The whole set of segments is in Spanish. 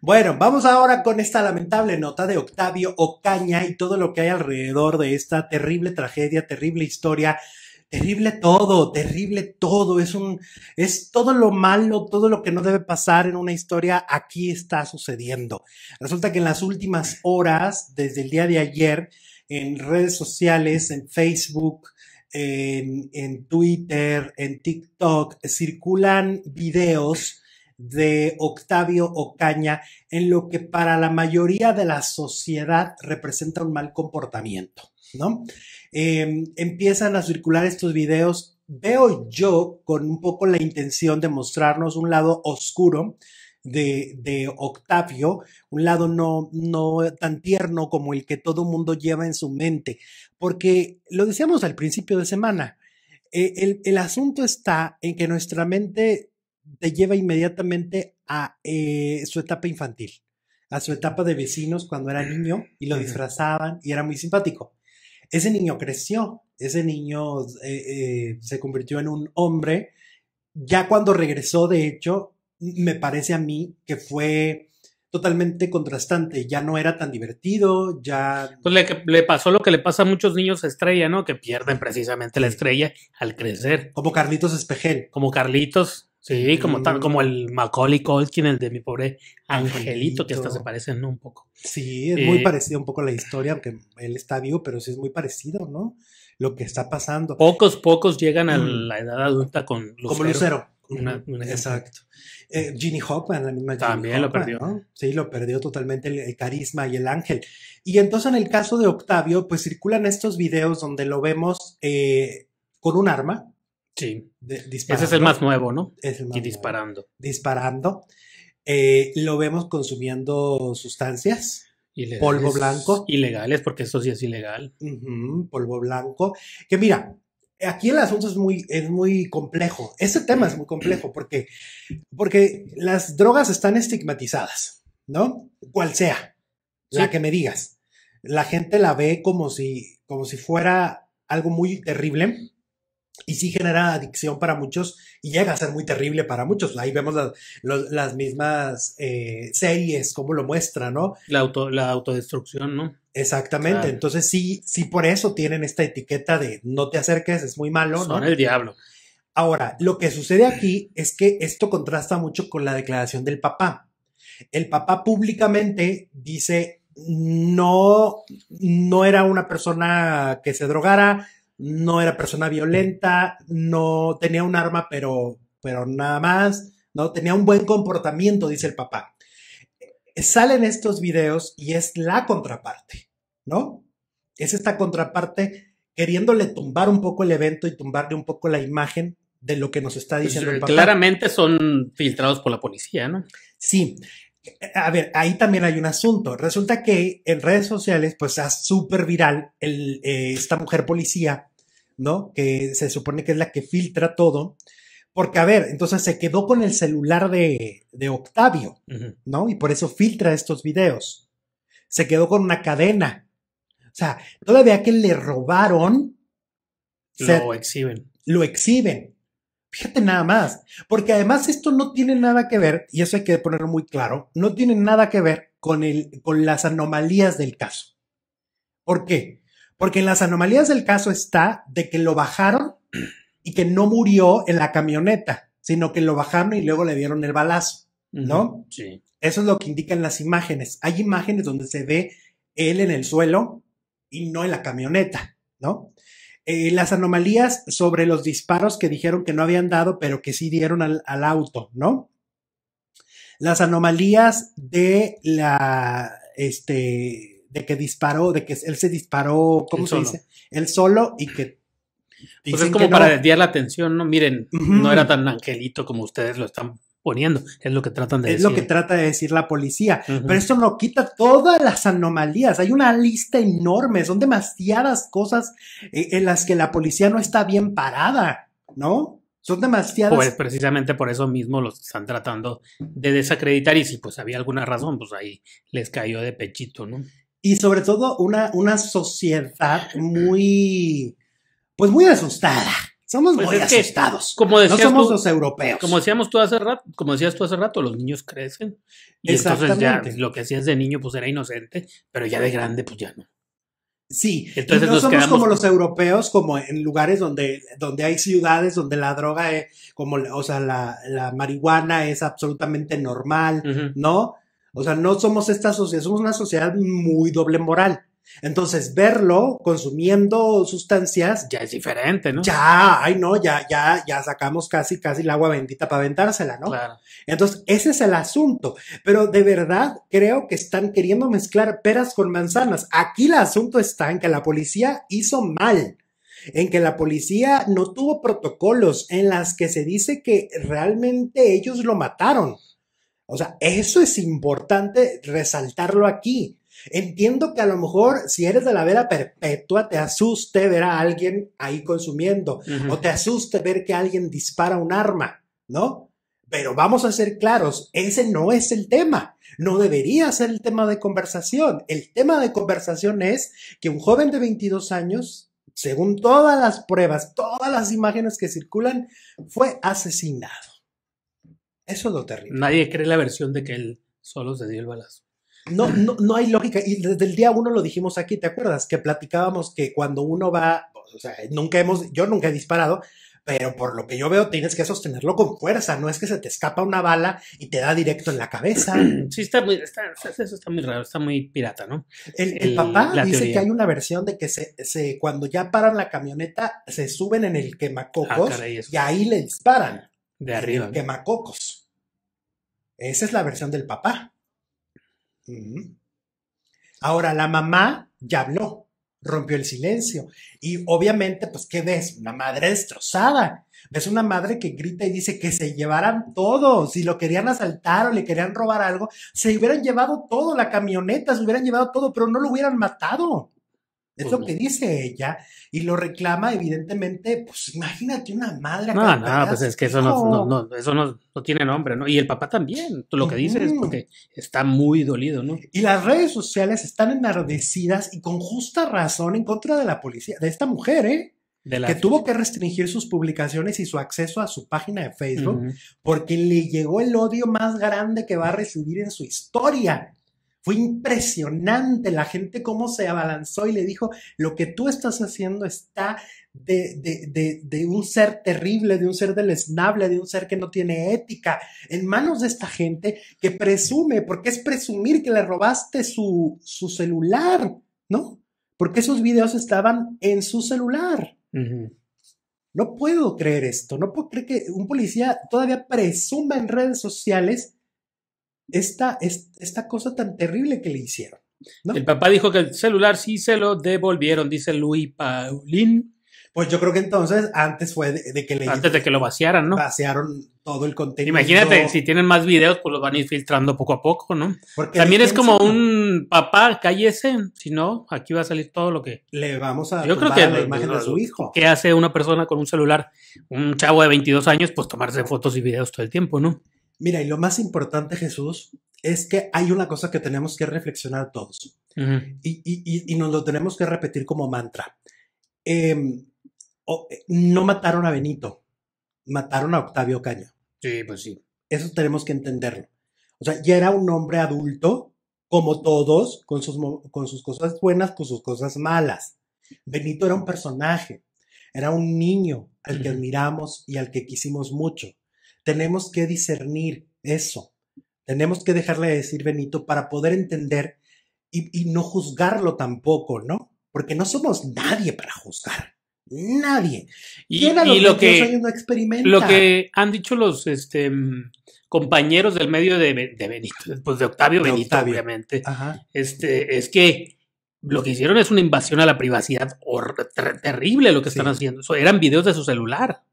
Bueno, vamos ahora con esta lamentable nota de Octavio Ocaña y todo lo que hay alrededor de esta terrible tragedia, terrible historia terrible todo, terrible todo, es un es todo lo malo, todo lo que no debe pasar en una historia aquí está sucediendo. Resulta que en las últimas horas, desde el día de ayer, en redes sociales, en Facebook, en, en Twitter, en TikTok, circulan videos de Octavio Ocaña en lo que para la mayoría de la sociedad representa un mal comportamiento, ¿no? Em, empiezan a circular estos videos, veo yo con un poco la intención de mostrarnos un lado oscuro de, Octavio, un lado no, no tan tierno como el que todo mundo lleva en su mente, porque lo decíamos al principio de semana, eh, el, el asunto está en que nuestra mente te lleva inmediatamente a eh, su etapa infantil, a su etapa de vecinos cuando era niño y lo disfrazaban y era muy simpático. Ese niño creció, ese niño eh, eh, se convirtió en un hombre. Ya cuando regresó, de hecho, me parece a mí que fue totalmente contrastante, ya no era tan divertido, ya... Pues le, le, pasó lo que le pasa a muchos niños estrella, ¿no? Que pierden precisamente la estrella al crecer. Como Carlitos Espejel. Como Carlitos, Sí, como, tal, como el Macaulay Culkin, el de mi pobre angelito, que hasta se parecen un poco. Sí, es muy eh, parecido un poco a la historia, aunque él está vivo, pero sí es muy parecido, ¿no? Lo que está pasando. Pocos, pocos llegan a la edad adulta con Lucero. Como Lucero. Exacto. Eh, Ginny Hoffman, la misma También lo perdió. Sí, lo perdió totalmente el, carisma y el ángel. Y entonces en el caso de Octavio, pues circulan estos videos donde lo vemos eh, con un arma, Sí. Ese es el más nuevo, ¿no? y disparando. Disparando. Eh, lo vemos consumiendo sustancias. polvo blanco. Ilegales, porque eso sí es ilegal. polvo blanco. Que mira, aquí el asunto es muy, es muy complejo. Ese tema es muy complejo porque, porque las drogas están estigmatizadas, ¿no? Cual sea, la que me digas. La gente la ve como si, como si fuera algo muy terrible y sí genera adicción para muchos y llega a ser muy terrible para muchos. Ahí vemos las mismas eh, series, cómo lo muestra, ¿no? La, la autodestrucción, ¿no? Exactamente. Entonces sí, sí por eso tienen esta etiqueta de no te acerques, es muy malo, Son ¿no? el diablo. Ahora, lo que sucede aquí es que esto contrasta mucho con la declaración del papá. El papá públicamente dice no, no era una persona que se drogara, no era persona violenta, no tenía un arma, pero, pero nada más, no tenía un buen comportamiento, dice el papá. Eh, salen estos videos y es la contraparte, ¿no? Es esta contraparte queriéndole tumbar un poco el evento y tumbarle un poco la imagen de lo que nos está pues, diciendo el papá. Claramente son filtrados por la policía, ¿no? Sí. A ver, ahí también hay un asunto. Resulta que en redes sociales, pues, es súper viral eh, esta mujer policía ¿no? Que se supone que es la que filtra todo. Porque, a ver, entonces se quedó con el celular de, de Octavio, ¿no? Y por eso filtra estos videos. Se quedó con una cadena. O sea, todavía que le robaron. Lo exhiben. Lo exhiben. Fíjate nada más. Porque además esto no tiene nada que ver, y eso hay que ponerlo muy claro, no tiene nada que ver con, el, con las anomalías del caso. ¿Por qué? Porque en las anomalías del caso está de que lo bajaron y que no murió en la camioneta, sino que lo bajaron y luego le dieron el balazo, ¿no? sí. Eso es lo que indican las imágenes. Hay imágenes donde se ve él en el suelo y no en la camioneta, ¿no? Eh, las anomalías sobre los disparos que dijeron que no habían dado, pero que sí dieron al, al auto, ¿no? Las anomalías de la, este, de que disparó, de que él se disparó, ¿cómo se dice? Él solo y que... Pues es como para desviar la atención, ¿no? Miren, no era tan angelito como ustedes lo están poniendo, es lo que tratan de decir. Es lo que trata de decir la policía, pero eso no quita todas las anomalías, hay una lista enorme, son demasiadas cosas eh, en las que la policía no está bien parada, ¿no? Son demasiadas. Pues precisamente por eso mismo los están tratando de desacreditar y si pues había alguna razón, pues ahí les cayó de pechito, ¿no? y sobre todo una, una sociedad muy, pues muy asustada. Somos pues muy asustados. como no somos los europeos. Como decíamos tú hace rato, como decías tú hace rato, los niños crecen. Y entonces ya lo que hacías de niño pues era inocente, pero ya de grande pues ya no. Sí, entonces no somos como los europeos, como en lugares donde, donde hay ciudades donde la droga, es, como, o sea, la, marihuana es absolutamente normal, ¿no? O sea, no somos esta sociedad, somos una sociedad muy doble moral. Entonces, verlo consumiendo sustancias. Ya es diferente, ¿no? Ya, ay, no, ya, ya, ya sacamos casi, casi el agua bendita para aventársela, ¿no? Claro. Entonces, ese es el asunto. Pero de verdad creo que están queriendo mezclar peras con manzanas. Aquí el asunto está en que la policía hizo mal en que la policía no tuvo protocolos en las que se dice que realmente ellos lo mataron. O sea, eso es importante resaltarlo aquí. Entiendo que a lo mejor si eres de la vela perpetua te asuste ver a alguien ahí consumiendo o te asuste ver que alguien dispara un arma, ¿no? Pero vamos a ser claros, ese no es el tema, no debería ser el tema de conversación. El tema de conversación es que un joven de 22 años, según todas las pruebas, todas las imágenes que circulan, fue asesinado. Eso es lo terrible. Nadie cree la versión de que él solo se dio el balazo. No, no, no hay lógica. Y desde el día uno lo dijimos aquí, ¿te acuerdas? Que platicábamos que cuando uno va, o sea, nunca hemos, yo nunca he disparado, pero por lo que yo veo tienes que sostenerlo con fuerza, no es que se te escapa una bala y te da directo en la cabeza. Sí, está muy, está, eso está muy raro, está muy pirata, ¿no? El, papá dice que hay una versión de que se, cuando ya paran la camioneta, se suben en el quemacocos ah, y ahí le disparan. De arriba. El quemacocos. Esa es la versión del papá. Ahora, la mamá ya habló, rompió el silencio. Y obviamente, pues, ¿qué ves? Una madre destrozada. Ves una madre que grita y dice que se llevaran todo. Si lo querían asaltar o le querían robar algo, se hubieran llevado todo, la camioneta, se hubieran llevado todo, pero no lo hubieran matado. Es pues lo que dice ella y lo reclama, evidentemente, pues imagínate una madre. No, no, pues es que eso, no, no, tiene nombre, ¿no? Y el papá también, lo que dice es porque está muy dolido, ¿no? Y las redes sociales están enardecidas y con justa razón en contra de la policía, de esta mujer, ¿eh? De que tuvo que restringir sus publicaciones y su acceso a su página de Facebook porque le llegó el odio más grande que va a recibir en su historia. Fue impresionante la gente cómo se abalanzó y le dijo, lo que tú estás haciendo está de, de, un ser terrible, de un ser deleznable, de un ser que no tiene ética, en manos de esta gente que presume, porque es presumir que le robaste su, su celular, ¿no? Porque esos videos estaban en su celular. No puedo creer esto, no puedo creer que un policía todavía presuma en redes sociales esta, esta cosa tan terrible que le hicieron. El papá dijo que el celular sí se lo devolvieron, dice Luis Paulín. Pues yo creo que entonces antes fue de, que le... Antes de que lo vaciaran, ¿no? Vaciaron todo el contenido. Imagínate, si tienen más videos, pues los van a ir filtrando poco a poco, ¿no? También es como un papá, cállese, si no, aquí va a salir todo lo que... Le vamos a... Yo creo que la imagen de su hijo. ¿Qué hace una persona con un celular, un chavo de 22 años, pues tomarse fotos y videos todo el tiempo, ¿no? Mira, y lo más importante, Jesús, es que hay una cosa que tenemos que reflexionar todos y, nos lo tenemos que repetir como mantra. Em, eh, no mataron a Benito, mataron a Octavio Caña. Sí, pues sí. Eso tenemos que entenderlo. O sea, ya era un hombre adulto, como todos, con sus, con sus cosas buenas, con sus cosas malas. Benito era un personaje, era un niño al que admiramos y al que quisimos mucho. Tenemos que discernir eso. Tenemos que dejarle decir Benito para poder entender y, no juzgarlo tampoco, ¿no? Porque no somos nadie para juzgar. Nadie. Y, y lo que no Lo que han dicho los este, compañeros del medio de, Benito, pues de Octavio Benito, obviamente, Este, es que lo que hicieron es una invasión a la privacidad Terrible lo que están haciendo. eran videos de su celular.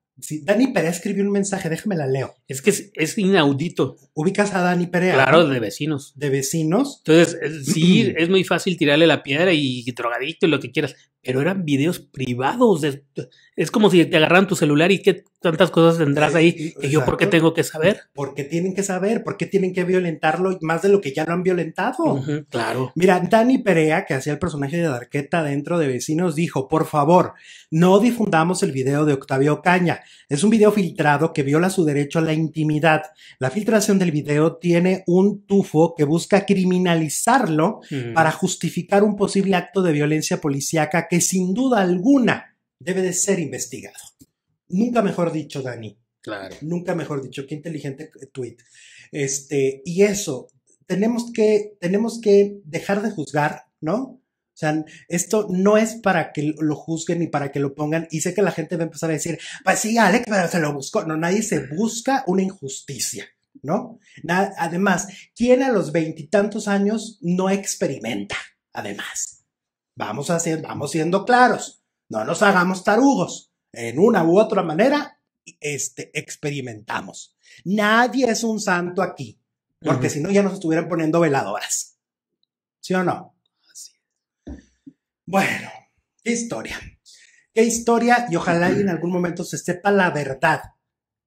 Dani Perea escribió un mensaje, déjame la leo. Es que es, inaudito. Ubicas a Dani Perea. Claro, de vecinos. De vecinos. Entonces, eh, sí, es muy fácil tirarle la piedra y drogadicto y lo que quieras, pero eran videos privados. es como si te agarran tu celular y qué tantas cosas tendrás ahí y yo por qué tengo que saber. Porque tienen que saber, ¿Por qué tienen que violentarlo más de lo que ya lo han violentado. claro. Mira, Dani Perea, que hacía el personaje de Darqueta dentro de Vecinos, dijo, por favor, no difundamos el video de Octavio Caña. Es un video filtrado que viola su derecho a la intimidad. La filtración del video tiene un tufo que busca criminalizarlo para justificar un posible acto de violencia policíaca que sin duda alguna debe de ser investigado. Nunca mejor dicho, Dani. Claro. Nunca mejor dicho, qué inteligente eh, tweet. Este, y eso, tenemos que, tenemos que dejar de juzgar, ¿no? O sea, esto no es para que lo juzguen ni para que lo pongan. Y sé que la gente va a empezar a decir, pues sí, Alex, pero se lo buscó. No, nadie se busca una injusticia, ¿no? además, ¿quién a los veintitantos años no experimenta? Además. Vamos, ser, vamos siendo claros, no nos hagamos tarugos. En una u otra manera, este, experimentamos. Nadie es un santo aquí, porque si no ya nos estuvieran poniendo veladoras. ¿Sí o no? Bueno, qué historia. Qué historia y ojalá en algún momento se sepa la verdad,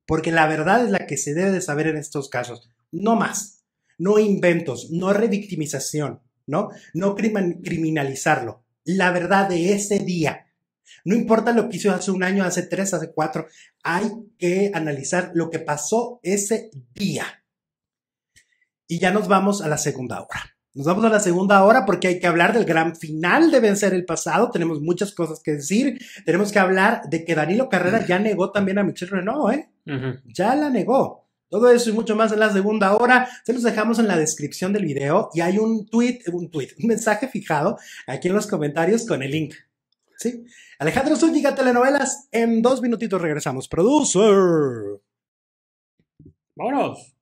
porque la verdad es la que se debe de saber en estos casos, no más, no inventos, no revictimización, ¿no? No criminalizarlo la verdad de ese día. No importa lo que hizo hace un año, hace tres, hace cuatro, hay que analizar lo que pasó ese día. Y ya nos vamos a la segunda hora. Nos vamos a la segunda hora porque hay que hablar del gran final de vencer el pasado. Tenemos muchas cosas que decir. Tenemos que hablar de que Danilo Carrera ya negó también a Michelle Renault, ¿eh? Ya la negó. Todo eso y mucho más en la segunda hora. Se los dejamos en la descripción del video y hay un tweet, un tweet, un mensaje fijado aquí en los comentarios con el link. ¿Sí? Alejandro Zúñiga, telenovelas. En dos minutitos regresamos. Producer. Vámonos.